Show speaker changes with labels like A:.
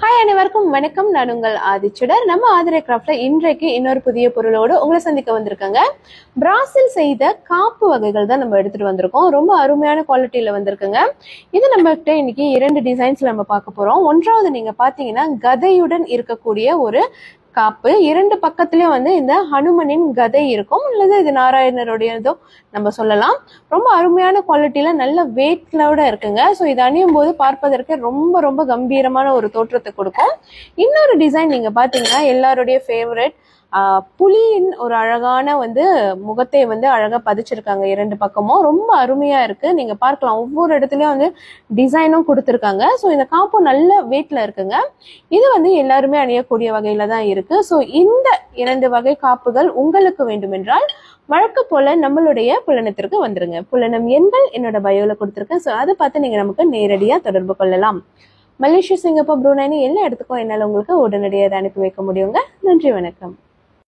A: hi அனைவருக்கும் வணக்கம் நான் உங்கள் ஆதிச்சுடர் நம்ம ஆதிரை கிராஃப்ட்ல இன்றைக்கு இன்னொரு புதிய பொருளோடு உங்களை சந்திக்க வந்திருக்காங்க பிராசில் செய்த காப்பு வகைகள் தான் நம்ம எடுத்துட்டு வந்திருக்கோம் ரொம்ப அருமையான குவாலிட்டியில வந்திருக்குங்க இது நம்ம கிட்ட இன்னைக்கு இரண்டு டிசைன்ஸ்ல நம்ம பார்க்க போறோம் ஒன்றாவது நீங்க பாத்தீங்கன்னா கதையுடன் இருக்கக்கூடிய ஒரு காப்பு இரண்டு பக்கத்துலயும் வந்து இந்த ஹனுமனின் கதை இருக்கும் அல்லது இது நாராயணருடைய இதோ நம்ம சொல்லலாம் ரொம்ப அருமையான குவாலிட்டியில நல்ல வெயிட்லோட இருக்குங்க ஸோ இது அணியும் போது பார்ப்பதற்கு ரொம்ப ரொம்ப கம்பீரமான ஒரு தோற்றத்தை கொடுக்கும் இன்னொரு டிசைன் நீங்க பாத்தீங்கன்னா எல்லாருடைய ஃபேவரட் புலியின் ஒரு அழகான வந்து முகத்தை வந்து அழகாக பதிச்சிருக்காங்க இரண்டு பக்கமும் ரொம்ப அருமையாக இருக்குது நீங்கள் பார்க்கலாம் ஒவ்வொரு இடத்துலையும் வந்து டிசைனும் கொடுத்துருக்காங்க ஸோ இந்த காப்பு நல்ல வெயிட்டில் இருக்குங்க இது வந்து எல்லாருமே அணியக்கூடிய வகையில் தான் இருக்குது ஸோ இந்த இரண்டு வகை காப்புகள் உங்களுக்கு வேண்டுமென்றால் வழக்கு போல நம்மளுடைய புலனத்திற்கு வந்துருங்க புலனம் எண்கள் என்னோட பயோல கொடுத்துருக்கேன் ஸோ அதை பார்த்து நீங்கள் நமக்கு நேரடியாக தொடர்பு கொள்ளலாம் மலேசியா சிங்கப்பூர் ப்ரூனைனு எல்லா இடத்துக்கும் என்னால் உங்களுக்கு உடனடியாக அனுப்பி வைக்க முடியுங்க நன்றி வணக்கம்